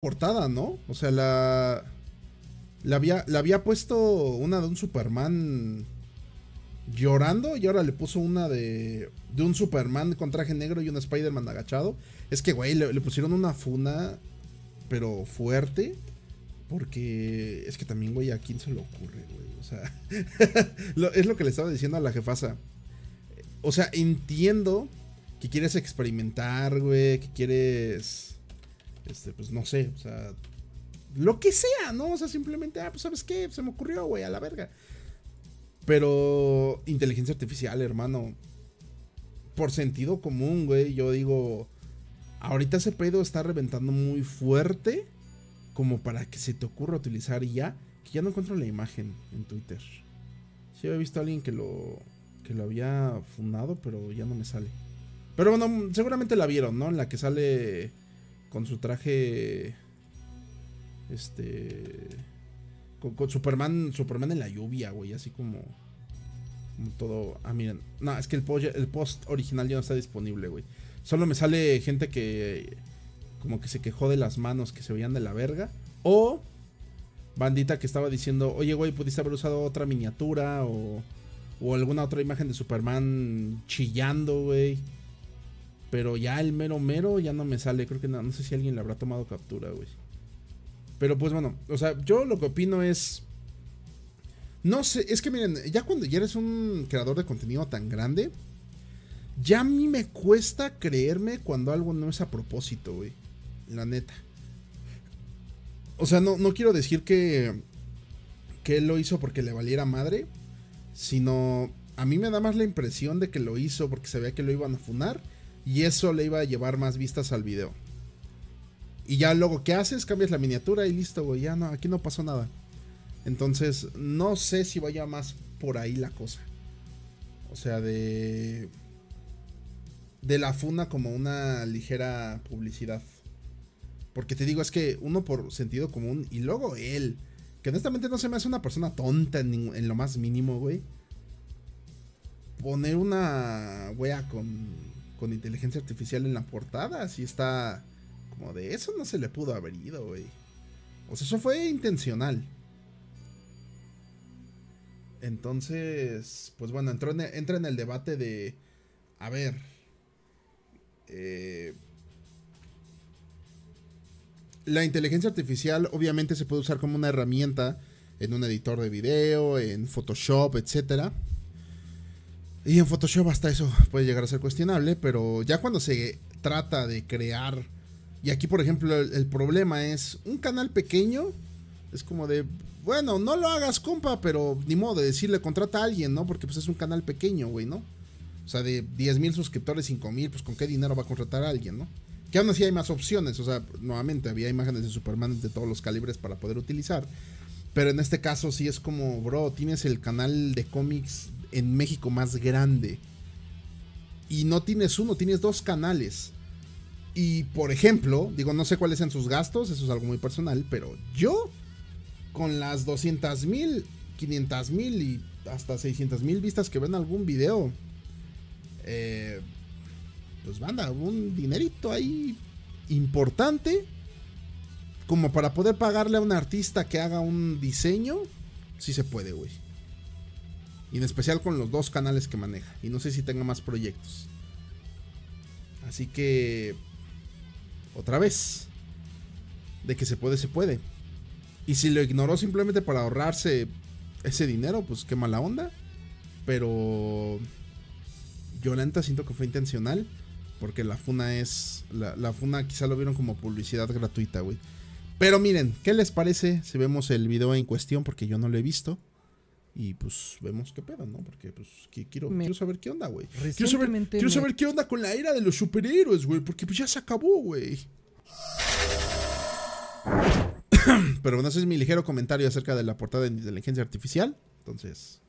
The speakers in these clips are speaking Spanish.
portada, ¿no? O sea, la. La había, la había puesto una de un Superman llorando y ahora le puso una de, de un Superman con traje negro y un Spider-Man agachado. Es que, güey, le, pusieron una funa, pero fuerte. Porque es que también, güey, a quién se le ocurre, güey. O sea, es lo que le estaba diciendo a la jefasa. O sea, entiendo que quieres experimentar, güey, que quieres este, pues no sé, o sea, lo que sea, ¿no? O sea, simplemente, ah, pues sabes qué, se me ocurrió, güey, a la verga. Pero inteligencia artificial, hermano, por sentido común, güey, yo digo, ahorita ese pedo está reventando muy fuerte como para que se te ocurra utilizar ya, que ya no encuentro la imagen en Twitter. Sí, había visto a alguien que lo, que lo había fundado, pero ya no me sale. Pero bueno, seguramente la vieron, ¿no? En la que sale con su traje. Este. Con, Superman. Superman en la lluvia, güey. Así como. Como todo. Ah, miren. No, es que el post, el post original ya no está disponible, güey. Solo me sale gente que. Como que se quejó de las manos que se veían de la verga. O. Bandita que estaba diciendo. Oye, güey, pudiste haber usado otra miniatura. O. O alguna otra imagen de Superman chillando, güey. Pero ya el mero mero ya no me sale. Creo que no, sé si alguien le habrá tomado captura, güey. Pero pues bueno, o sea, yo lo que opino es... No sé, es que miren, ya cuando ya eres un creador de contenido tan grande, ya a mí me cuesta creerme cuando algo no es a propósito, güey. La neta. O sea, no, no quiero decir que, que él lo hizo porque le valiera madre, sino a mí me da más la impresión de que lo hizo porque sabía que lo iban a funar y eso le iba a llevar más vistas al video. Y ya luego, ¿qué haces? Cambias la miniatura y listo, güey. Ya no, aquí no pasó nada. Entonces, no sé si vaya más por ahí la cosa. O sea, de. De la funa como una ligera publicidad. Porque te digo, es que uno por sentido común y luego él. Que honestamente no se me hace una persona tonta en, lo más mínimo, güey. Poner una wea con con inteligencia artificial en la portada, Si está como de eso no se le pudo haber ido, güey. O sea, eso fue intencional. Entonces, pues bueno, entró entra en el debate de, a ver, eh, la inteligencia artificial obviamente se puede usar como una herramienta en un editor de video, en Photoshop, etcétera. Y en Photoshop hasta eso puede llegar a ser cuestionable, pero ya cuando se trata de crear, y aquí por ejemplo el, problema es un canal pequeño, es como de, bueno, no lo hagas compa, pero ni modo de decirle contrata a alguien, ¿no? Porque pues es un canal pequeño, güey, ¿no? O sea, de 10 mil suscriptores, 5 mil, pues con qué dinero va a contratar a alguien, ¿no? Que aún así hay más opciones, o sea, nuevamente había imágenes de Superman de todos los calibres para poder utilizar. Pero en este caso sí es como, bro, tienes el canal de cómics en México más grande. Y no tienes uno, tienes dos canales. Y por ejemplo, digo, no sé cuáles sean sus gastos, eso es algo muy personal, pero yo con las 200 mil, 500 mil y hasta 600 mil vistas que ven algún video, eh, pues banda, un dinerito ahí importante como para poder pagarle a un artista que haga un diseño, Si se puede, güey. Y en especial con los dos canales que maneja. Y no sé si tenga más proyectos. Así que... Otra vez. De que se puede, se puede. Y si lo ignoró simplemente para ahorrarse ese dinero, pues qué mala onda. Pero... Yolanta siento que fue intencional. Porque la funa es... La, la funa quizá lo vieron como publicidad gratuita, güey. Pero miren, ¿qué les parece si vemos el video en cuestión? Porque yo no lo he visto. Y pues vemos qué pedo, ¿no? Porque pues quiero, saber qué onda, güey. Quiero, saber, saber qué onda con la era de los superhéroes, güey. Porque pues ya se acabó, güey. Pero bueno, ese es mi ligero comentario acerca de la portada de inteligencia artificial. Entonces,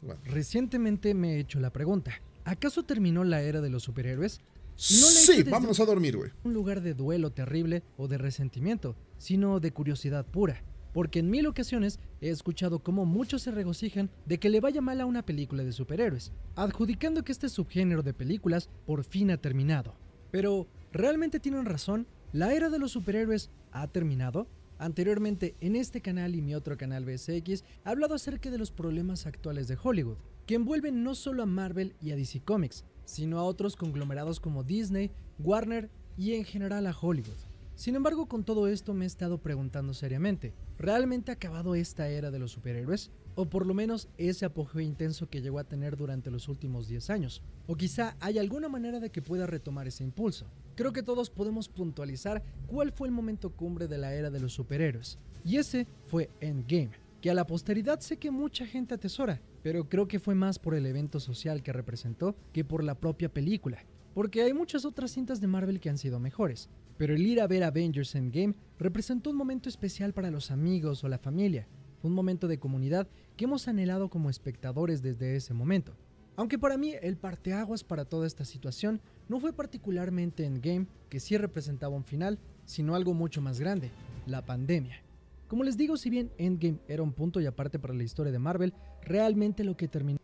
bueno. Recientemente me he hecho la pregunta. ¿Acaso terminó la era de los superhéroes? No sí, vámonos a dormir, güey. Un lugar de duelo terrible o de resentimiento, sino de curiosidad pura porque en mil ocasiones he escuchado cómo muchos se regocijan de que le vaya mal a una película de superhéroes, adjudicando que este subgénero de películas por fin ha terminado. Pero, ¿realmente tienen razón? ¿La era de los superhéroes ha terminado? Anteriormente en este canal y mi otro canal BSX he hablado acerca de los problemas actuales de Hollywood, que envuelven no solo a Marvel y a DC Comics, sino a otros conglomerados como Disney, Warner y en general a Hollywood. Sin embargo, con todo esto me he estado preguntando seriamente, ¿realmente ha acabado esta era de los superhéroes? O por lo menos ese apogeo intenso que llegó a tener durante los últimos 10 años. O quizá hay alguna manera de que pueda retomar ese impulso. Creo que todos podemos puntualizar cuál fue el momento cumbre de la era de los superhéroes. Y ese fue Endgame, que a la posteridad sé que mucha gente atesora, pero creo que fue más por el evento social que representó que por la propia película porque hay muchas otras cintas de Marvel que han sido mejores, pero el ir a ver Avengers Endgame representó un momento especial para los amigos o la familia, fue un momento de comunidad que hemos anhelado como espectadores desde ese momento. Aunque para mí el parteaguas para toda esta situación no fue particularmente Endgame, que sí representaba un final, sino algo mucho más grande, la pandemia. Como les digo, si bien Endgame era un punto y aparte para la historia de Marvel, realmente lo que terminó...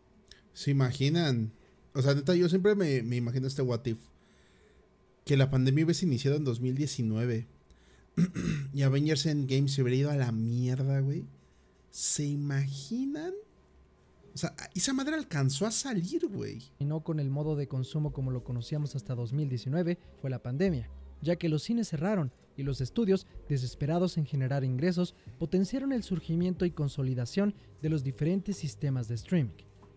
¿Se imaginan o sea, neta, yo siempre me, me imagino este what if. Que la pandemia hubiese iniciado en 2019. y Avengers Endgame se hubiera ido a la mierda, güey. ¿Se imaginan? O sea, esa madre alcanzó a salir, güey. Y no con el modo de consumo como lo conocíamos hasta 2019, fue la pandemia, ya que los cines cerraron y los estudios, desesperados en generar ingresos, potenciaron el surgimiento y consolidación de los diferentes sistemas de streaming.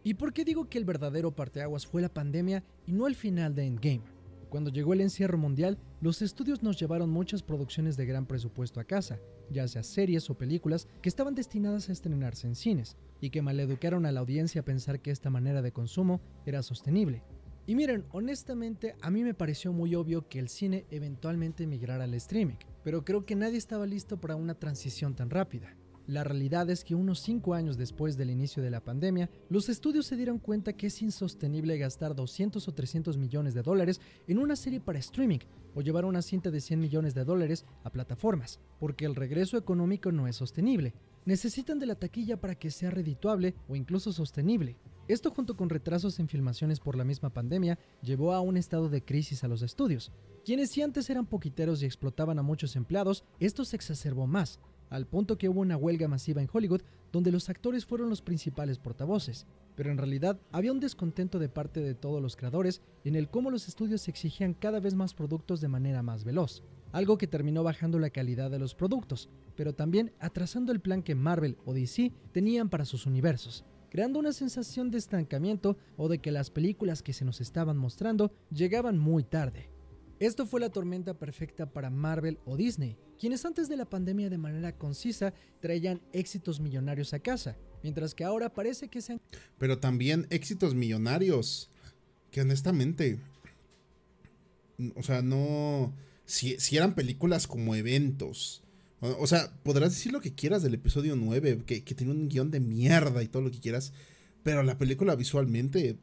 ¿Y por qué digo que el verdadero parteaguas fue la pandemia y no el final de Endgame? Cuando llegó el encierro mundial, los estudios nos llevaron muchas producciones de gran presupuesto a casa, ya sea series o películas que estaban destinadas a estrenarse en cines, y que maleducaron a la audiencia a pensar que esta manera de consumo era sostenible. Y miren, honestamente a mí me pareció muy obvio que el cine eventualmente migrara al streaming, pero creo que nadie estaba listo para una transición tan rápida. La realidad es que unos 5 años después del inicio de la pandemia, los estudios se dieron cuenta que es insostenible gastar 200 o 300 millones de dólares en una serie para streaming o llevar una cinta de 100 millones de dólares a plataformas, porque el regreso económico no es sostenible. Necesitan de la taquilla para que sea redituable o incluso sostenible. Esto junto con retrasos en filmaciones por la misma pandemia llevó a un estado de crisis a los estudios. Quienes si antes eran poquiteros y explotaban a muchos empleados, esto se exacerbó más, al punto que hubo una huelga masiva en Hollywood donde los actores fueron los principales portavoces. Pero en realidad había un descontento de parte de todos los creadores en el cómo los estudios exigían cada vez más productos de manera más veloz, algo que terminó bajando la calidad de los productos, pero también atrasando el plan que Marvel o DC tenían para sus universos, creando una sensación de estancamiento o de que las películas que se nos estaban mostrando llegaban muy tarde. Esto fue la tormenta perfecta para Marvel o Disney, quienes antes de la pandemia de manera concisa traían éxitos millonarios a casa, mientras que ahora parece que se han... Pero también éxitos millonarios, que honestamente... O sea, no... Si, eran películas como eventos. O, sea, podrás decir lo que quieras del episodio 9, que, tiene un guión de mierda y todo lo que quieras, pero la película visualmente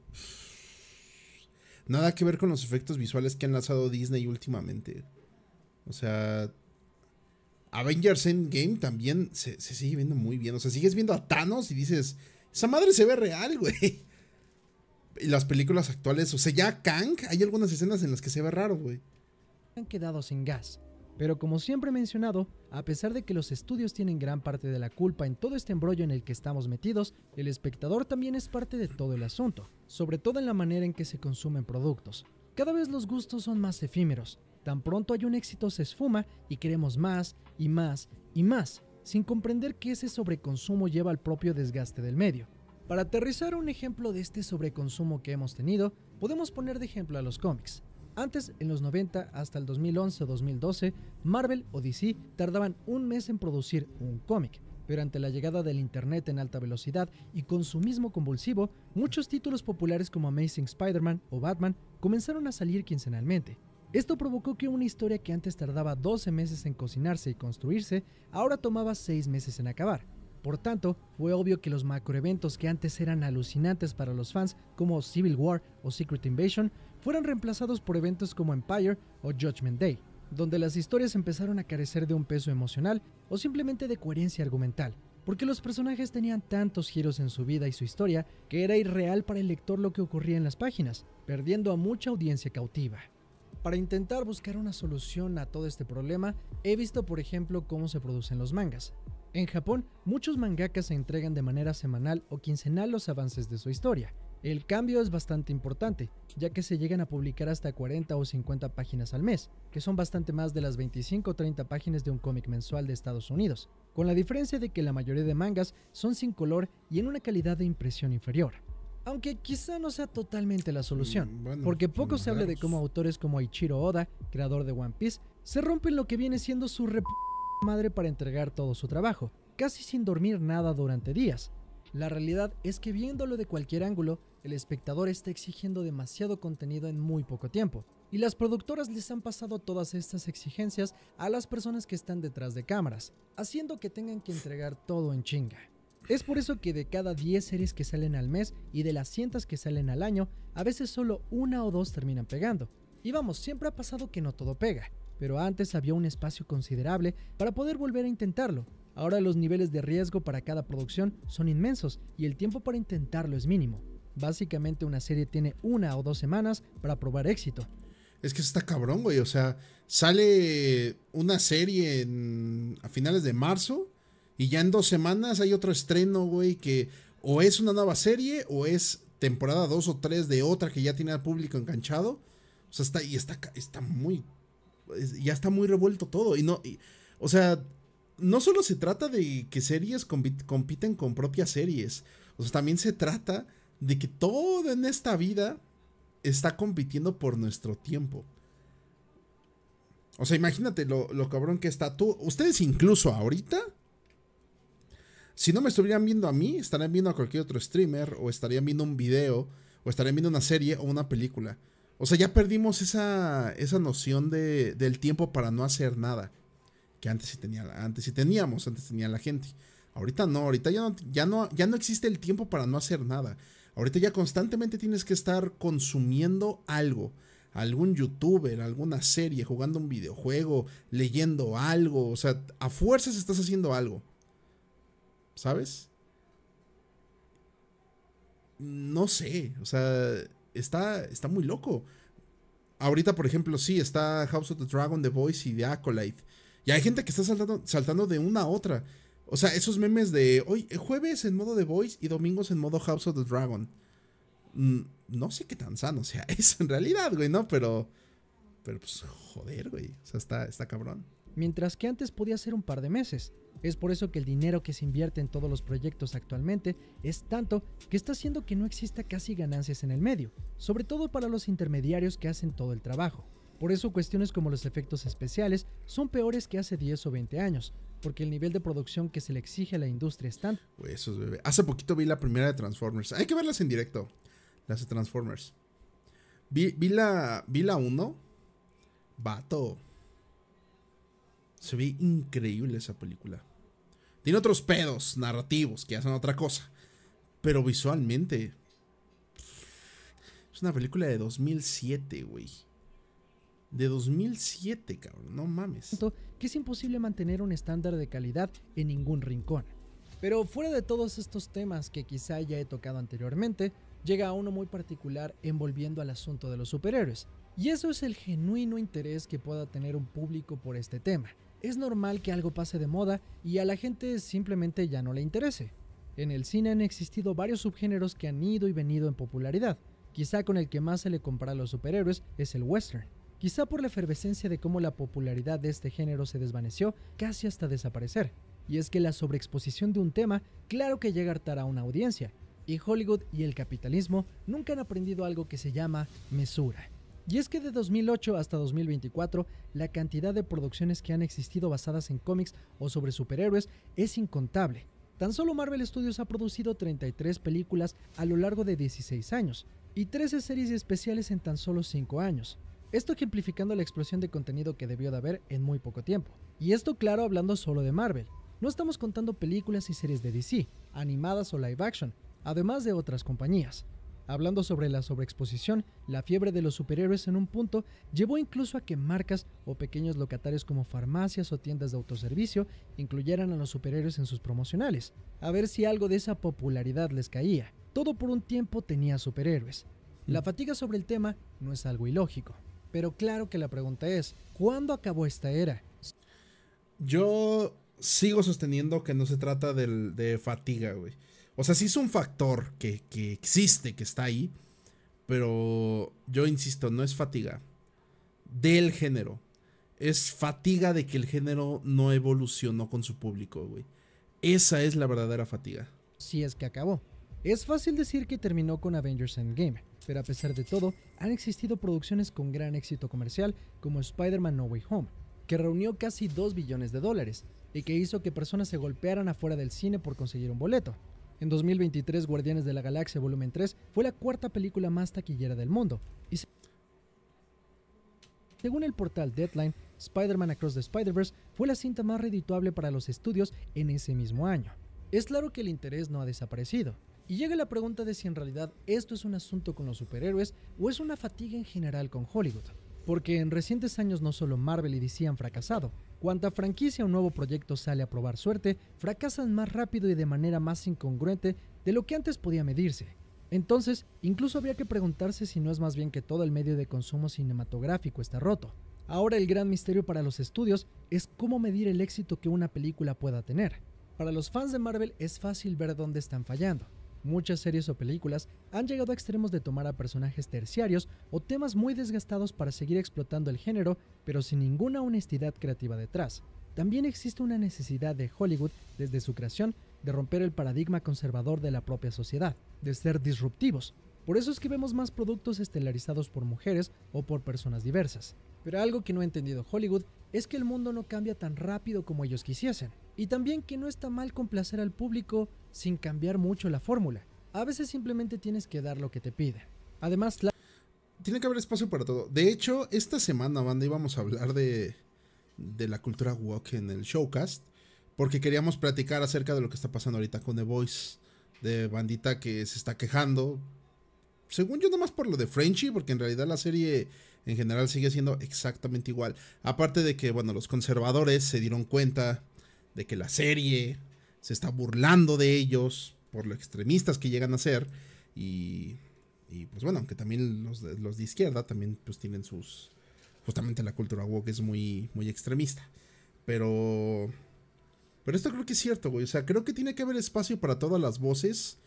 nada que ver con los efectos visuales que han lanzado Disney últimamente. O sea, Avengers Endgame también se, sigue viendo muy bien. O sea, sigues viendo a Thanos y dices, esa madre se ve real, güey. Y las películas actuales, o sea, ya Kang, hay algunas escenas en las que se ve raro, güey. Han quedado sin gas. Pero como siempre he mencionado, a pesar de que los estudios tienen gran parte de la culpa en todo este embrollo en el que estamos metidos, el espectador también es parte de todo el asunto sobre todo en la manera en que se consumen productos. Cada vez los gustos son más efímeros, tan pronto hay un éxito se esfuma y queremos más y más y más, sin comprender que ese sobreconsumo lleva al propio desgaste del medio. Para aterrizar un ejemplo de este sobreconsumo que hemos tenido, podemos poner de ejemplo a los cómics. Antes, en los 90 hasta el 2011 o 2012, Marvel o DC tardaban un mes en producir un cómic pero ante la llegada del Internet en alta velocidad y consumismo convulsivo, muchos títulos populares como Amazing Spider-Man o Batman comenzaron a salir quincenalmente. Esto provocó que una historia que antes tardaba 12 meses en cocinarse y construirse, ahora tomaba 6 meses en acabar. Por tanto, fue obvio que los macroeventos que antes eran alucinantes para los fans, como Civil War o Secret Invasion, fueron reemplazados por eventos como Empire o Judgment Day donde las historias empezaron a carecer de un peso emocional o simplemente de coherencia argumental, porque los personajes tenían tantos giros en su vida y su historia que era irreal para el lector lo que ocurría en las páginas, perdiendo a mucha audiencia cautiva. Para intentar buscar una solución a todo este problema, he visto por ejemplo cómo se producen los mangas. En Japón, muchos mangakas se entregan de manera semanal o quincenal los avances de su historia, el cambio es bastante importante, ya que se llegan a publicar hasta 40 o 50 páginas al mes, que son bastante más de las 25 o 30 páginas de un cómic mensual de Estados Unidos, con la diferencia de que la mayoría de mangas son sin color y en una calidad de impresión inferior. Aunque quizá no sea totalmente la solución, mm, porque pues, poco se habla de cómo autores como Ichiro Oda, creador de One Piece, se rompen lo que viene siendo su rep madre para entregar todo su trabajo, casi sin dormir nada durante días. La realidad es que viéndolo de cualquier ángulo, el espectador está exigiendo demasiado contenido en muy poco tiempo. Y las productoras les han pasado todas estas exigencias a las personas que están detrás de cámaras, haciendo que tengan que entregar todo en chinga. Es por eso que de cada 10 series que salen al mes y de las cientas que salen al año, a veces solo una o dos terminan pegando. Y vamos, siempre ha pasado que no todo pega, pero antes había un espacio considerable para poder volver a intentarlo. Ahora los niveles de riesgo para cada producción son inmensos y el tiempo para intentarlo es mínimo. Básicamente una serie tiene una o dos semanas para probar éxito. Es que está cabrón, güey. O sea, sale una serie en, a finales de marzo y ya en dos semanas hay otro estreno, güey, que o es una nueva serie o es temporada dos o tres de otra que ya tiene al público enganchado. O sea, está, y está, muy... ya está muy revuelto todo. Y no... Y, o sea, no solo se trata de que series compiten con propias series. O sea, también se trata de que todo en esta vida está compitiendo por nuestro tiempo. O sea, imagínate lo, cabrón que está tú. Ustedes incluso ahorita, si no me estuvieran viendo a mí, estarían viendo a cualquier otro streamer o estarían viendo un video o estarían viendo una serie o una película. O sea, ya perdimos esa, noción de, del tiempo para no hacer nada. Que antes sí, tenía, antes sí teníamos, antes tenía la gente. Ahorita no, ahorita ya ya, no, ya no existe el tiempo para no hacer nada. Ahorita ya constantemente tienes que estar consumiendo algo. Algún youtuber, alguna serie, jugando un videojuego, leyendo algo. O sea, a fuerzas estás haciendo algo. ¿Sabes? No sé. O sea, está, está muy loco. Ahorita, por ejemplo, sí, está House of the Dragon, The Voice y The Acolyte. Y hay gente que está saltando, saltando de una a otra. O sea, esos memes de hoy, jueves en modo The Voice y domingos en modo House of the Dragon. Mm, no sé qué tan sano sea eso en realidad, güey, ¿no? Pero, pero pues, joder, güey. O sea, está, está cabrón. Mientras que antes podía ser un par de meses. Es por eso que el dinero que se invierte en todos los proyectos actualmente es tanto que está haciendo que no exista casi ganancias en el medio, sobre todo para los intermediarios que hacen todo el trabajo. Por eso cuestiones como los efectos especiales son peores que hace 10 o 20 años, porque el nivel de producción que se le exige a la industria es tan... bebé. Hace poquito vi la primera de Transformers. Hay que verlas en directo, las de Transformers. Vi, vi la vi la 1. Vato. Se ve increíble esa película. Tiene otros pedos narrativos que hacen otra cosa. Pero visualmente... Es una película de 2007, güey de 2007, cabrón, no mames. Que es imposible mantener un estándar de calidad en ningún rincón. Pero fuera de todos estos temas que quizá ya he tocado anteriormente, llega a uno muy particular envolviendo al asunto de los superhéroes. Y eso es el genuino interés que pueda tener un público por este tema. Es normal que algo pase de moda y a la gente simplemente ya no le interese. En el cine han existido varios subgéneros que han ido y venido en popularidad. Quizá con el que más se le compara a los superhéroes es el western quizá por la efervescencia de cómo la popularidad de este género se desvaneció casi hasta desaparecer. Y es que la sobreexposición de un tema, claro que llega a hartar a una audiencia, y Hollywood y el capitalismo nunca han aprendido algo que se llama mesura. Y es que de 2008 hasta 2024, la cantidad de producciones que han existido basadas en cómics o sobre superhéroes es incontable. Tan solo Marvel Studios ha producido 33 películas a lo largo de 16 años y 13 series especiales en tan solo 5 años. Esto ejemplificando la explosión de contenido que debió de haber en muy poco tiempo. Y esto claro hablando solo de Marvel. No estamos contando películas y series de DC, animadas o live action, además de otras compañías. Hablando sobre la sobreexposición, la fiebre de los superhéroes en un punto llevó incluso a que marcas o pequeños locatarios como farmacias o tiendas de autoservicio incluyeran a los superhéroes en sus promocionales, a ver si algo de esa popularidad les caía. Todo por un tiempo tenía superhéroes. La mm. fatiga sobre el tema no es algo ilógico. Pero claro que la pregunta es, ¿cuándo acabó esta era? Yo sigo sosteniendo que no se trata del, de fatiga, güey. O sea, sí es un factor que, que existe, que está ahí. Pero yo insisto, no es fatiga del género. Es fatiga de que el género no evolucionó con su público, güey. Esa es la verdadera fatiga. Si es que acabó. Es fácil decir que terminó con Avengers Endgame, pero a pesar de todo, han existido producciones con gran éxito comercial como Spider-Man No Way Home, que reunió casi 2 billones de dólares y que hizo que personas se golpearan afuera del cine por conseguir un boleto. En 2023, Guardianes de la Galaxia Volumen 3 fue la cuarta película más taquillera del mundo según el portal Deadline, Spider-Man Across the Spider-Verse fue la cinta más redituable para los estudios en ese mismo año. Es claro que el interés no ha desaparecido, y llega la pregunta de si en realidad esto es un asunto con los superhéroes o es una fatiga en general con Hollywood. Porque en recientes años no solo Marvel y DC han fracasado, cuanta franquicia o nuevo proyecto sale a probar suerte, fracasan más rápido y de manera más incongruente de lo que antes podía medirse. Entonces, incluso habría que preguntarse si no es más bien que todo el medio de consumo cinematográfico está roto. Ahora el gran misterio para los estudios es cómo medir el éxito que una película pueda tener. Para los fans de Marvel es fácil ver dónde están fallando. Muchas series o películas han llegado a extremos de tomar a personajes terciarios o temas muy desgastados para seguir explotando el género, pero sin ninguna honestidad creativa detrás. También existe una necesidad de Hollywood desde su creación de romper el paradigma conservador de la propia sociedad, de ser disruptivos. Por eso es que vemos más productos estelarizados por mujeres o por personas diversas. Pero algo que no he entendido Hollywood es que el mundo no cambia tan rápido como ellos quisiesen. Y también que no está mal complacer al público sin cambiar mucho la fórmula. A veces simplemente tienes que dar lo que te pide. Además, la... tiene que haber espacio para todo. De hecho, esta semana, banda, íbamos a hablar de, de la cultura woke en el showcast. Porque queríamos platicar acerca de lo que está pasando ahorita con The Voice. De bandita que se está quejando. Según yo, nomás por lo de Frenchy, porque en realidad la serie en general sigue siendo exactamente igual. Aparte de que, bueno, los conservadores se dieron cuenta de que la serie se está burlando de ellos por lo extremistas que llegan a ser. Y, y pues bueno, aunque también los de, izquierda también pues tienen sus... Justamente la cultura woke es muy, muy extremista. Pero... Pero esto creo que es cierto, güey. O sea, creo que tiene que haber espacio para todas las voces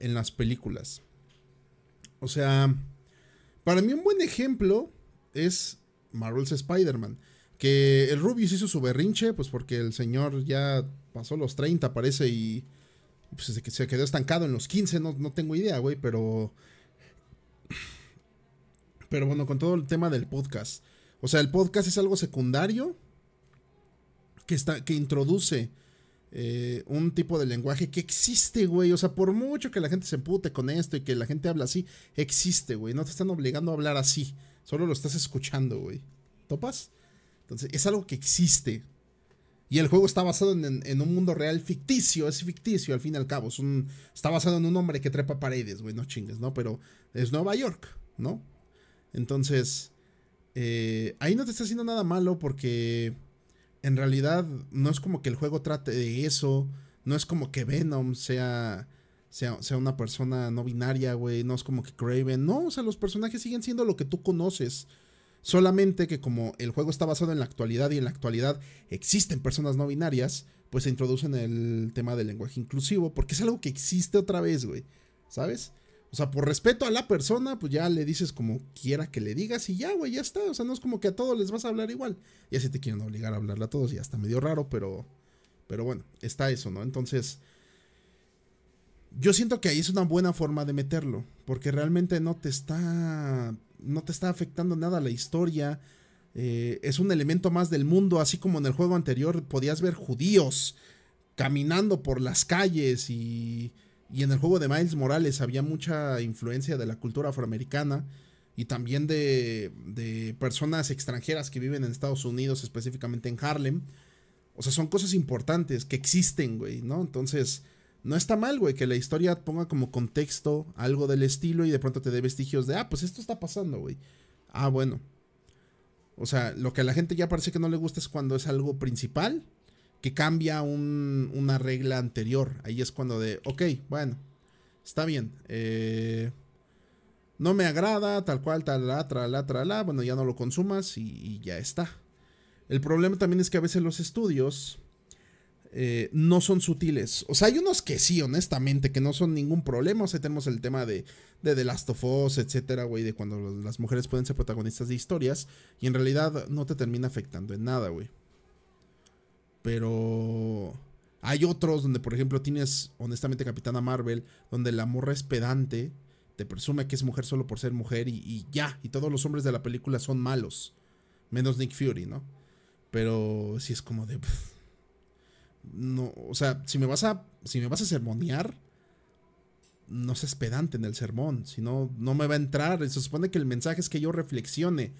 en las películas. O sea, para mí un buen ejemplo es Marvel's Spider-Man. Que el Rubius hizo su berrinche, pues porque el señor ya pasó los 30, parece, y pues se quedó estancado en los 15, no, tengo idea, güey, pero... Pero bueno, con todo el tema del podcast. O sea, el podcast es algo secundario que, está, que introduce eh, un tipo de lenguaje que existe, güey. O sea, por mucho que la gente se empute con esto y que la gente habla así, existe, güey. No te están obligando a hablar así. Solo lo estás escuchando, güey. ¿Topas? Entonces, es algo que existe. Y el juego está basado en, un mundo real ficticio, es ficticio al fin y al cabo. está basado en un hombre que trepa paredes, güey, no chingues, ¿no? Pero es Nueva York, ¿no? Entonces, eh, ahí no te está haciendo nada malo porque en realidad no es como que el juego trate de eso, no es como que Venom sea sea, sea una persona no binaria, güey, no es como que Craven, no, o sea, los personajes siguen siendo lo que tú conoces. Solamente que como el juego está basado en la actualidad y en la actualidad existen personas no binarias, pues se introducen el tema del lenguaje inclusivo, porque es algo que existe otra vez, güey, ¿sabes? O sea, por respeto a la persona, pues ya le dices como quiera que le digas y ya, güey, ya está. O sea, no es como que a todos les vas a hablar igual. Ya así te quieren obligar a hablarle a todos, ya está medio raro, pero... Pero bueno, está eso, ¿no? Entonces, yo siento que ahí es una buena forma de meterlo, porque realmente no te está, no te está afectando nada la historia. Eh, es un elemento más del mundo, así como en el juego anterior podías ver judíos caminando por las calles y, y en el juego de Miles Morales había mucha influencia de la cultura afroamericana y también de, de, personas extranjeras que viven en Estados Unidos, específicamente en Harlem. O sea, son cosas importantes que existen, güey, ¿no? Entonces, no está mal, güey, que la historia ponga como contexto algo del estilo y de pronto te dé vestigios de, ah, pues esto está pasando, güey. Ah, bueno. O sea, lo que a la gente ya parece que no le gusta es cuando es algo principal que cambia una regla anterior. Ahí es cuando de, ok, bueno, está bien. Eh, no me agrada, tal cual, tal, la, tal la. Bueno, ya no lo consumas y ya está. El problema también es que a veces los estudios eh, no son sutiles. O sea, hay unos que sí, honestamente, que no son ningún problema. O sea, tenemos el tema de, de The Last of Us, etcétera, güey, de cuando las mujeres pueden ser protagonistas de historias y en realidad no te termina afectando en nada, güey. Pero hay otros donde, por ejemplo, tienes, honestamente, Capitana Marvel, donde la morra es pedante, te presume que es mujer solo por ser mujer y, ya, y todos los hombres de la película son malos, menos Nick Fury, ¿no? Pero sí es como de no, o sea, si me vas a, si me vas a sermonear, no seas pedante en el sermón, si no, no me va a entrar. Se supone que el mensaje es que yo reflexione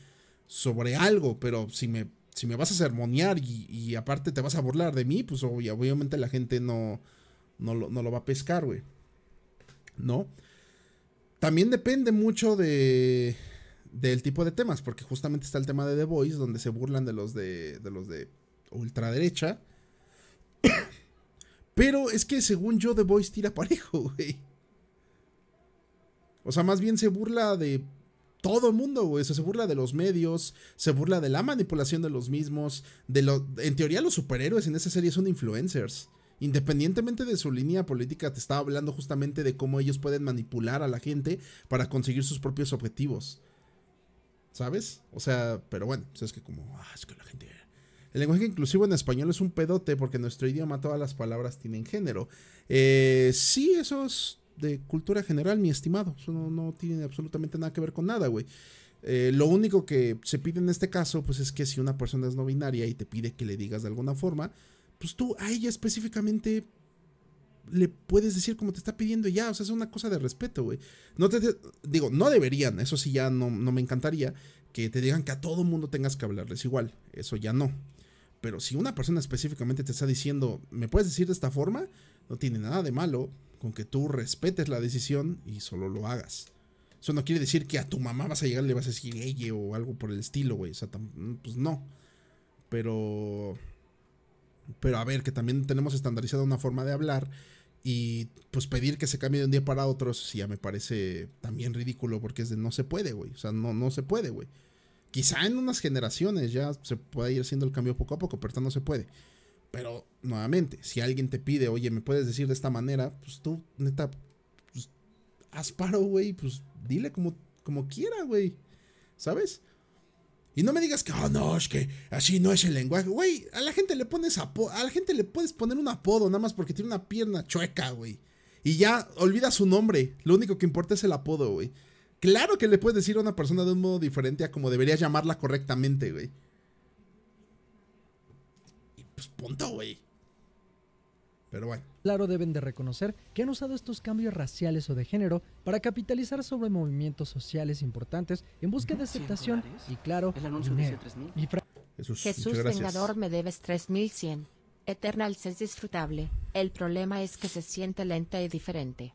sobre algo, pero si me, si me vas a sermonear y, y aparte te vas a burlar de mí, pues obviamente la gente no, no, lo, no lo va a pescar, güey. ¿No? También depende mucho de del tipo de temas, porque justamente está el tema de The Voice, donde se burlan de los de, de los de ultraderecha Pero es que según yo, The Voice tira parejo, güey. O sea, más bien se burla de todo el mundo, güey. O sea, se burla de los medios, se burla de la manipulación de los mismos. De lo, en teoría, los superhéroes en esa serie son influencers. Independientemente de su línea política, te estaba hablando justamente de cómo ellos pueden manipular a la gente para conseguir sus propios objetivos. ¿Sabes? O sea, pero bueno, pues es que como, ah, es que la gente el lenguaje inclusivo en español es un pedote porque nuestro idioma todas las palabras tienen género. Eh, sí, eso es de cultura general, mi estimado. Eso no, tiene absolutamente nada que ver con nada, güey. Eh, lo único que se pide en este caso, pues es que si una persona es no binaria y te pide que le digas de alguna forma, pues tú a ella específicamente le puedes decir como te está pidiendo ya, o sea, es una cosa de respeto, güey. No te, digo, no deberían, eso sí ya no, no me encantaría que te digan que a todo mundo tengas que hablarles igual, eso ya no, pero si una persona específicamente te está diciendo, ¿me puedes decir de esta forma? No tiene nada de malo con que tú respetes la decisión y solo lo hagas. Eso no quiere decir que a tu mamá vas a llegar y le vas a decir ella o algo por el estilo, güey. O sea, mm, pues no. Pero. Pero a ver, que también tenemos estandarizada una forma de hablar. Y pues pedir que se cambie de un día para otro, eso sí ya me parece también ridículo porque es de no se puede, güey. O sea, no, no se puede, güey. Quizá en unas generaciones ya se pueda ir haciendo el cambio poco a poco, pero no se puede. Pero nuevamente, si alguien te pide, oye, ¿me puedes decir de esta manera? Pues tú, neta, pues, haz paro, güey, pues dile como, como quiera, güey. ¿Sabes? Y no me digas que, oh, no, es que así no es el lenguaje. Güey, a la gente le pones a la gente le puedes poner un apodo, nada más porque tiene una pierna chueca, güey. Y ya olvida su nombre. Lo único que importa es el apodo, güey. Claro que le puedes decir a una persona de un modo diferente a como deberías llamarla correctamente, güey. Y pues punto, güey. Pero bueno. Claro, deben de reconocer que han usado estos cambios raciales o de género para capitalizar sobre movimientos sociales importantes en busca de aceptación y, claro, el anuncio Jesús, Vengador, me debes 3100. Eternals es disfrutable. El problema es que se siente lenta y diferente.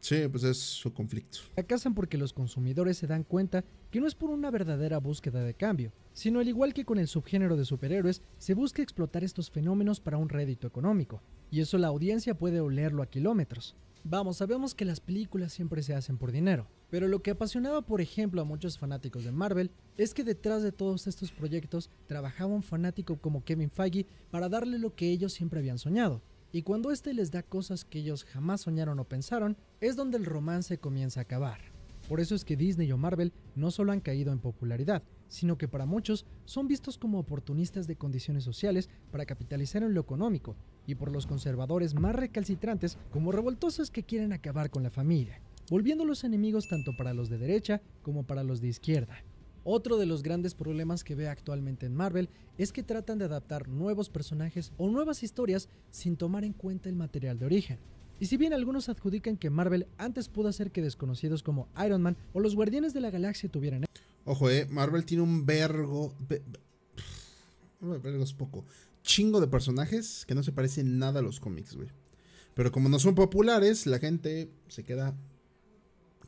Sí, pues es su conflicto. Fracasan porque los consumidores se dan cuenta que no es por una verdadera búsqueda de cambio, sino al igual que con el subgénero de superhéroes, se busca explotar estos fenómenos para un rédito económico, y eso la audiencia puede olerlo a kilómetros. Vamos, sabemos que las películas siempre se hacen por dinero, pero lo que apasionaba por ejemplo a muchos fanáticos de Marvel es que detrás de todos estos proyectos trabajaba un fanático como Kevin Feige para darle lo que ellos siempre habían soñado, y cuando este les da cosas que ellos jamás soñaron o pensaron, es donde el romance comienza a acabar. Por eso es que Disney o Marvel no solo han caído en popularidad, sino que para muchos son vistos como oportunistas de condiciones sociales para capitalizar en lo económico y por los conservadores más recalcitrantes como revoltosos que quieren acabar con la familia, volviendo los enemigos tanto para los de derecha como para los de izquierda. Otro de los grandes problemas que ve actualmente en Marvel es que tratan de adaptar nuevos personajes o nuevas historias sin tomar en cuenta el material de origen. Y si bien algunos adjudican que Marvel antes pudo hacer que desconocidos como Iron Man o los Guardianes de la Galaxia tuvieran... Ojo, eh, Marvel tiene un vergo... Un vergo es poco. Chingo de personajes que no se parecen nada a los cómics, güey. Pero como no son populares, la gente se queda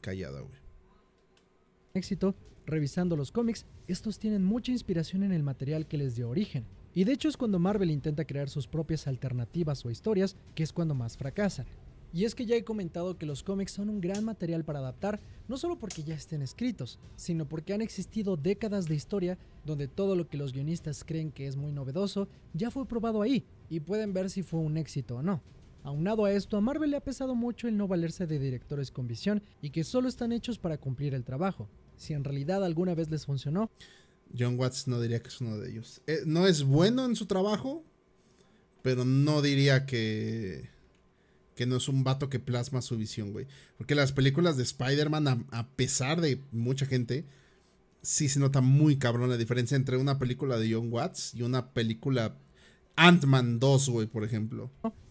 callada, güey. Éxito, revisando los cómics, estos tienen mucha inspiración en el material que les dio origen. Y de hecho es cuando Marvel intenta crear sus propias alternativas o historias, que es cuando más fracasan. Y es que ya he comentado que los cómics son un gran material para adaptar, no solo porque ya estén escritos, sino porque han existido décadas de historia donde todo lo que los guionistas creen que es muy novedoso ya fue probado ahí, y pueden ver si fue un éxito o no. Aunado a esto, a Marvel le ha pesado mucho el no valerse de directores con visión y que solo están hechos para cumplir el trabajo. Si en realidad alguna vez les funcionó, John Watts no diría que es uno de ellos. Eh, no es bueno en su trabajo, pero no diría que que no es un vato que plasma su visión, güey. Porque las películas de Spider-Man, a, a, pesar de mucha gente, sí se nota muy cabrón la diferencia entre una película de John Watts y una película Ant-Man 2, güey, por ejemplo.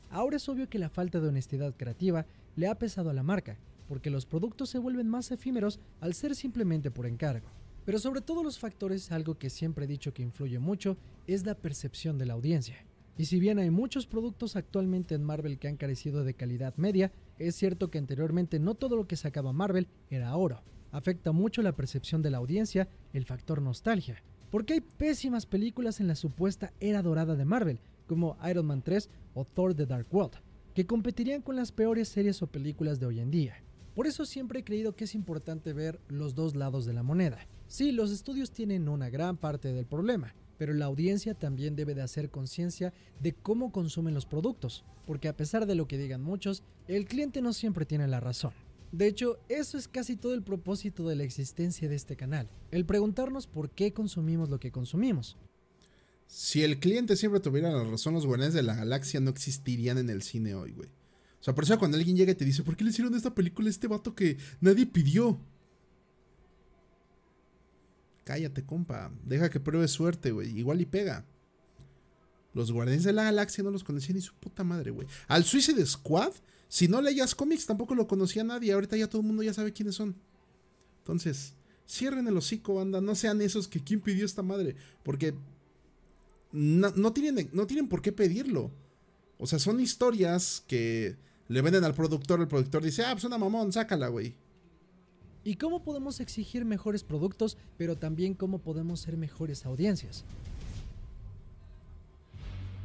Ahora es obvio que la falta de honestidad creativa le ha pesado a la marca, porque los productos se vuelven más efímeros al ser simplemente por encargo. Pero sobre todo los factores, algo que siempre he dicho que influye mucho, es la percepción de la audiencia. Y si bien hay muchos productos actualmente en Marvel que han carecido de calidad media, es cierto que anteriormente no todo lo que sacaba Marvel era oro. Afecta mucho la percepción de la audiencia el factor nostalgia. Porque hay pésimas películas en la supuesta era dorada de Marvel, como Iron Man 3 o Thor The Dark World, que competirían con las peores series o películas de hoy en día. Por eso siempre he creído que es importante ver los dos lados de la moneda. Sí, los estudios tienen una gran parte del problema, pero la audiencia también debe de hacer conciencia de cómo consumen los productos, porque a pesar de lo que digan muchos, el cliente no siempre tiene la razón. De hecho, eso es casi todo el propósito de la existencia de este canal, el preguntarnos por qué consumimos lo que consumimos. Si el cliente siempre tuviera la razón, los buenos de la galaxia no existirían en el cine hoy, güey. O sea, por eso cuando alguien llega y te dice, ¿por qué le hicieron esta película a este vato que nadie pidió? cállate, compa. Deja que pruebe suerte, güey. Igual y pega. Los Guardianes de la Galaxia no los conocían ni su puta madre, güey. Al Suicide Squad, si no leías cómics, tampoco lo conocía nadie. Ahorita ya todo el mundo ya sabe quiénes son. Entonces, cierren el hocico, banda. No sean esos que quién pidió esta madre. Porque no, tienen, no tienen por qué pedirlo. O sea, son historias que le venden al productor. El productor dice, ah, pues una mamón, sácala, güey y cómo podemos exigir mejores productos, pero también cómo podemos ser mejores audiencias.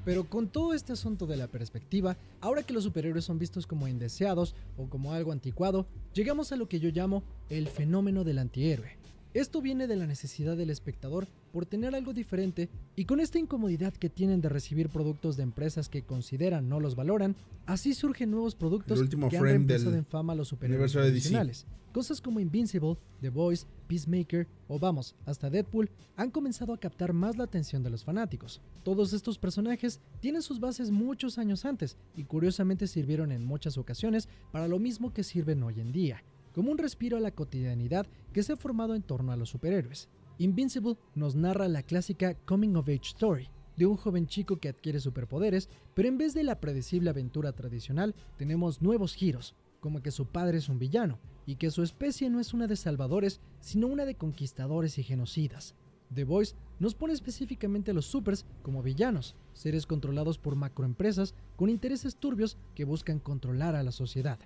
Pero con todo este asunto de la perspectiva, ahora que los superhéroes son vistos como indeseados o como algo anticuado, llegamos a lo que yo llamo el fenómeno del antihéroe. Esto viene de la necesidad del espectador por tener algo diferente y con esta incomodidad que tienen de recibir productos de empresas que consideran no los valoran, así surgen nuevos productos que han empezado en fama a los superhéroes tradicionales. Cosas como Invincible, The Voice, Peacemaker o vamos, hasta Deadpool han comenzado a captar más la atención de los fanáticos. Todos estos personajes tienen sus bases muchos años antes y curiosamente sirvieron en muchas ocasiones para lo mismo que sirven hoy en día, como un respiro a la cotidianidad que se ha formado en torno a los superhéroes. Invincible nos narra la clásica Coming of Age Story de un joven chico que adquiere superpoderes, pero en vez de la predecible aventura tradicional, tenemos nuevos giros, como que su padre es un villano, y que su especie no es una de salvadores, sino una de conquistadores y genocidas. The Voice nos pone específicamente a los supers como villanos, seres controlados por macroempresas con intereses turbios que buscan controlar a la sociedad.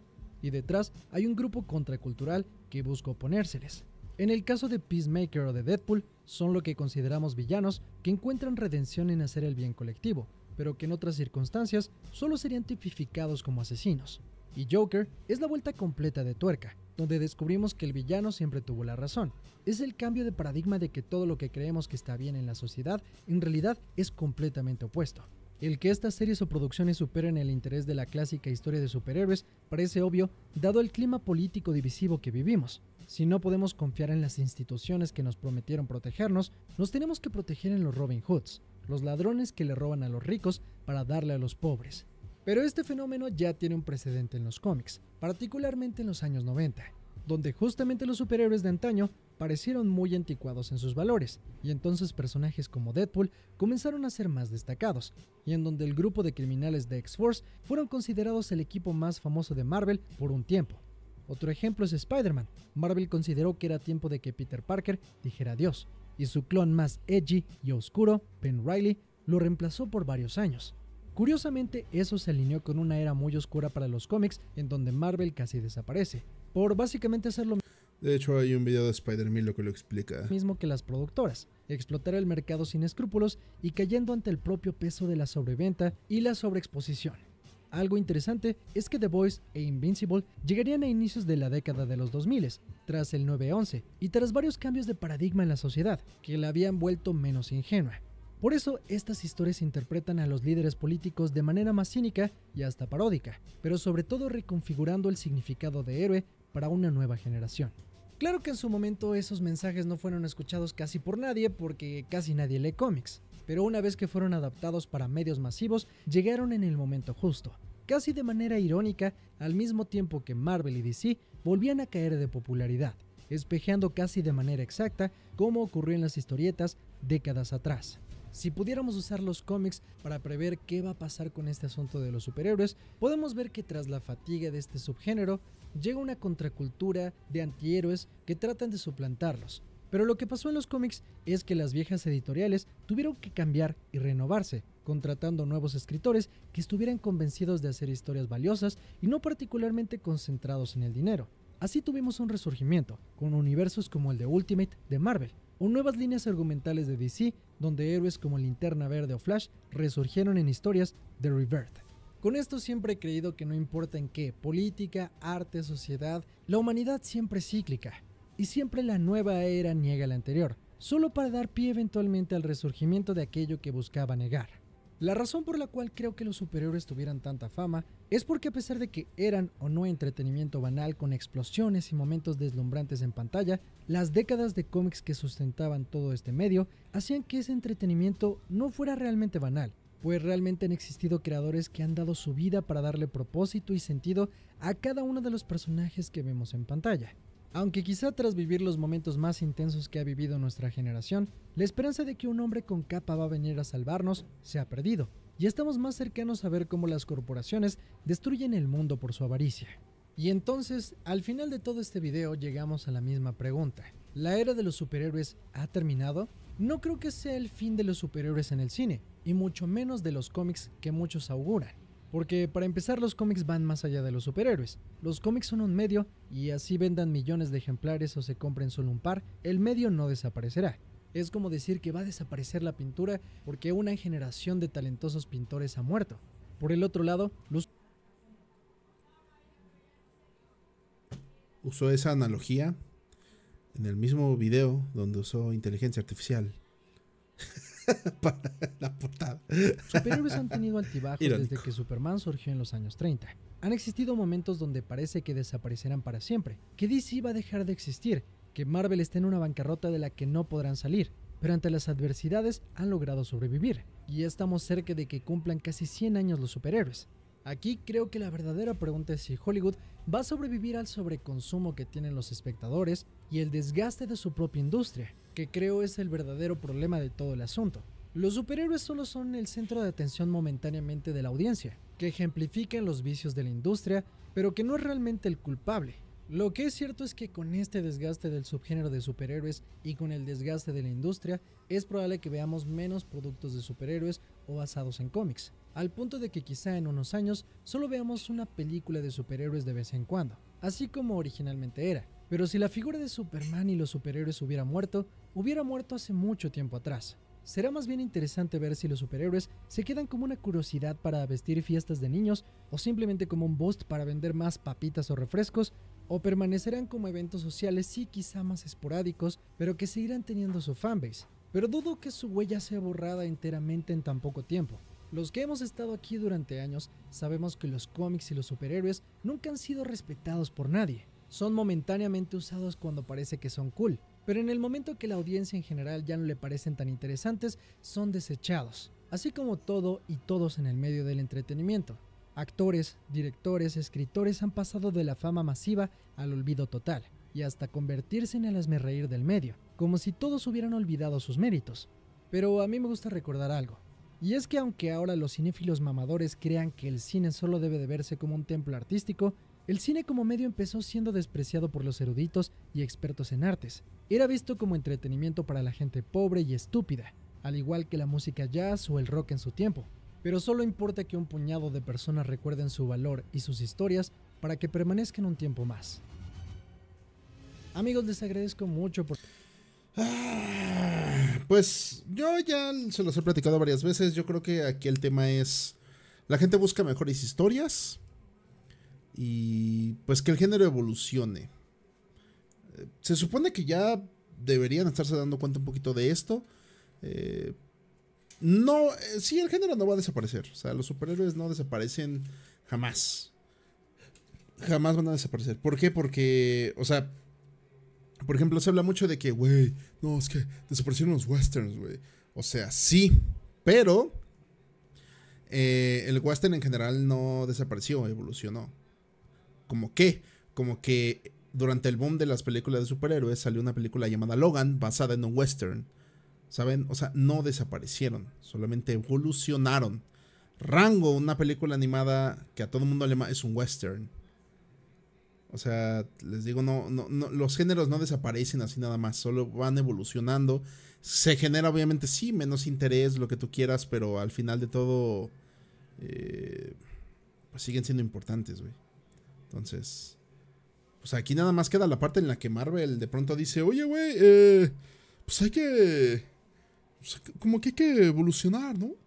Y detrás hay un grupo contracultural que busca oponérseles. En el caso de Peacemaker o de Deadpool, son lo que consideramos villanos que encuentran redención en hacer el bien colectivo, pero que en otras circunstancias solo serían tipificados como asesinos. Y Joker es la vuelta completa de tuerca, donde descubrimos que el villano siempre tuvo la razón. Es el cambio de paradigma de que todo lo que creemos que está bien en la sociedad en realidad es completamente opuesto. El que estas series o producciones superen el interés de la clásica historia de superhéroes parece obvio dado el clima político divisivo que vivimos. Si no podemos confiar en las instituciones que nos prometieron protegernos, nos tenemos que proteger en los Robin Hoods, los ladrones que le roban a los ricos para darle a los pobres. Pero este fenómeno ya tiene un precedente en los cómics, particularmente en los años 90, donde justamente los superhéroes de antaño parecieron muy anticuados en sus valores, y entonces personajes como Deadpool comenzaron a ser más destacados, y en donde el grupo de criminales de X-Force fueron considerados el equipo más famoso de Marvel por un tiempo. Otro ejemplo es Spider-Man. Marvel consideró que era tiempo de que Peter Parker dijera adiós, y su clon más edgy y oscuro, Ben Riley, lo reemplazó por varios años. Curiosamente, eso se alineó con una era muy oscura para los cómics en donde Marvel casi desaparece, por básicamente hacer lo de hecho, hay un video de Spider-Man lo que lo explica. Mismo que las productoras, explotar el mercado sin escrúpulos y cayendo ante el propio peso de la sobreventa y la sobreexposición. Algo interesante es que The Voice e Invincible llegarían a inicios de la década de los 2000, tras el 9-11 y tras varios cambios de paradigma en la sociedad, que la habían vuelto menos ingenua. Por eso, estas historias interpretan a los líderes políticos de manera más cínica y hasta paródica, pero sobre todo reconfigurando el significado de héroe para una nueva generación. Claro que en su momento esos mensajes no fueron escuchados casi por nadie porque casi nadie lee cómics, pero una vez que fueron adaptados para medios masivos, llegaron en el momento justo. Casi de manera irónica, al mismo tiempo que Marvel y DC volvían a caer de popularidad, espejeando casi de manera exacta como ocurrió en las historietas décadas atrás. Si pudiéramos usar los cómics para prever qué va a pasar con este asunto de los superhéroes, podemos ver que tras la fatiga de este subgénero, llega una contracultura de antihéroes que tratan de suplantarlos. Pero lo que pasó en los cómics es que las viejas editoriales tuvieron que cambiar y renovarse, contratando nuevos escritores que estuvieran convencidos de hacer historias valiosas y no particularmente concentrados en el dinero. Así tuvimos un resurgimiento, con universos como el de Ultimate de Marvel, o nuevas líneas argumentales de DC, donde héroes como Linterna Verde o Flash resurgieron en historias de Rebirth. Con esto siempre he creído que no importa en qué, política, arte, sociedad, la humanidad siempre es cíclica, y siempre la nueva era niega la anterior, solo para dar pie eventualmente al resurgimiento de aquello que buscaba negar. La razón por la cual creo que los superhéroes tuvieran tanta fama es porque a pesar de que eran o no entretenimiento banal con explosiones y momentos deslumbrantes en pantalla, las décadas de cómics que sustentaban todo este medio hacían que ese entretenimiento no fuera realmente banal, pues realmente han existido creadores que han dado su vida para darle propósito y sentido a cada uno de los personajes que vemos en pantalla. Aunque quizá tras vivir los momentos más intensos que ha vivido nuestra generación, la esperanza de que un hombre con capa va a venir a salvarnos se ha perdido, y estamos más cercanos a ver cómo las corporaciones destruyen el mundo por su avaricia. Y entonces, al final de todo este video llegamos a la misma pregunta. ¿La era de los superhéroes ha terminado? No creo que sea el fin de los superhéroes en el cine, y mucho menos de los cómics que muchos auguran. Porque para empezar los cómics van más allá de los superhéroes. Los cómics son un medio y así vendan millones de ejemplares o se compren solo un par, el medio no desaparecerá. Es como decir que va a desaparecer la pintura porque una generación de talentosos pintores ha muerto. Por el otro lado, los... Usó esa analogía en el mismo video donde usó inteligencia artificial. para la portada. Superhéroes han tenido altibajos desde que Superman surgió en los años 30. Han existido momentos donde parece que desaparecerán para siempre, que DC va a dejar de existir, que Marvel está en una bancarrota de la que no podrán salir, pero ante las adversidades han logrado sobrevivir, y estamos cerca de que cumplan casi 100 años los superhéroes. Aquí creo que la verdadera pregunta es si Hollywood va a sobrevivir al sobreconsumo que tienen los espectadores y el desgaste de su propia industria que creo es el verdadero problema de todo el asunto. Los superhéroes solo son el centro de atención momentáneamente de la audiencia, que ejemplifican los vicios de la industria, pero que no es realmente el culpable. Lo que es cierto es que con este desgaste del subgénero de superhéroes y con el desgaste de la industria, es probable que veamos menos productos de superhéroes o basados en cómics, al punto de que quizá en unos años solo veamos una película de superhéroes de vez en cuando, así como originalmente era. Pero si la figura de Superman y los superhéroes hubiera muerto, hubiera muerto hace mucho tiempo atrás. Será más bien interesante ver si los superhéroes se quedan como una curiosidad para vestir fiestas de niños o simplemente como un boost para vender más papitas o refrescos, o permanecerán como eventos sociales sí quizá más esporádicos, pero que seguirán teniendo su fanbase. Pero dudo que su huella sea borrada enteramente en tan poco tiempo. Los que hemos estado aquí durante años sabemos que los cómics y los superhéroes nunca han sido respetados por nadie son momentáneamente usados cuando parece que son cool, pero en el momento que la audiencia en general ya no le parecen tan interesantes, son desechados, así como todo y todos en el medio del entretenimiento. Actores, directores, escritores han pasado de la fama masiva al olvido total, y hasta convertirse en el asmerreír del medio, como si todos hubieran olvidado sus méritos. Pero a mí me gusta recordar algo, y es que aunque ahora los cinéfilos mamadores crean que el cine solo debe de verse como un templo artístico, el cine como medio empezó siendo despreciado por los eruditos y expertos en artes. Era visto como entretenimiento para la gente pobre y estúpida, al igual que la música jazz o el rock en su tiempo. Pero solo importa que un puñado de personas recuerden su valor y sus historias para que permanezcan un tiempo más. Amigos, les agradezco mucho por... Ah, pues yo ya se los he platicado varias veces, yo creo que aquí el tema es... La gente busca mejores historias, y pues que el género evolucione. Eh, se supone que ya deberían estarse dando cuenta un poquito de esto. Eh, no, eh, sí, el género no va a desaparecer. O sea, los superhéroes no desaparecen jamás. Jamás van a desaparecer. ¿Por qué? Porque, o sea, por ejemplo, se habla mucho de que, güey, no, es que desaparecieron los westerns, güey. O sea, sí, pero el western en general no desapareció, evolucionó como que, como que durante el boom de las películas de superhéroes salió una película llamada Logan basada en un western. ¿Saben? O sea, no desaparecieron, solamente evolucionaron. Rango, una película animada que a todo el mundo le es un western. O sea, les digo, no, no, los géneros no desaparecen así nada más, solo van evolucionando. Se genera obviamente sí menos interés, lo que tú quieras, pero al final de todo, eh, pues siguen siendo importantes, güey. Entonces, pues aquí nada más queda la parte en la que Marvel de pronto dice, oye, güey, eh, pues hay que... Pues, como que hay que evolucionar, ¿no?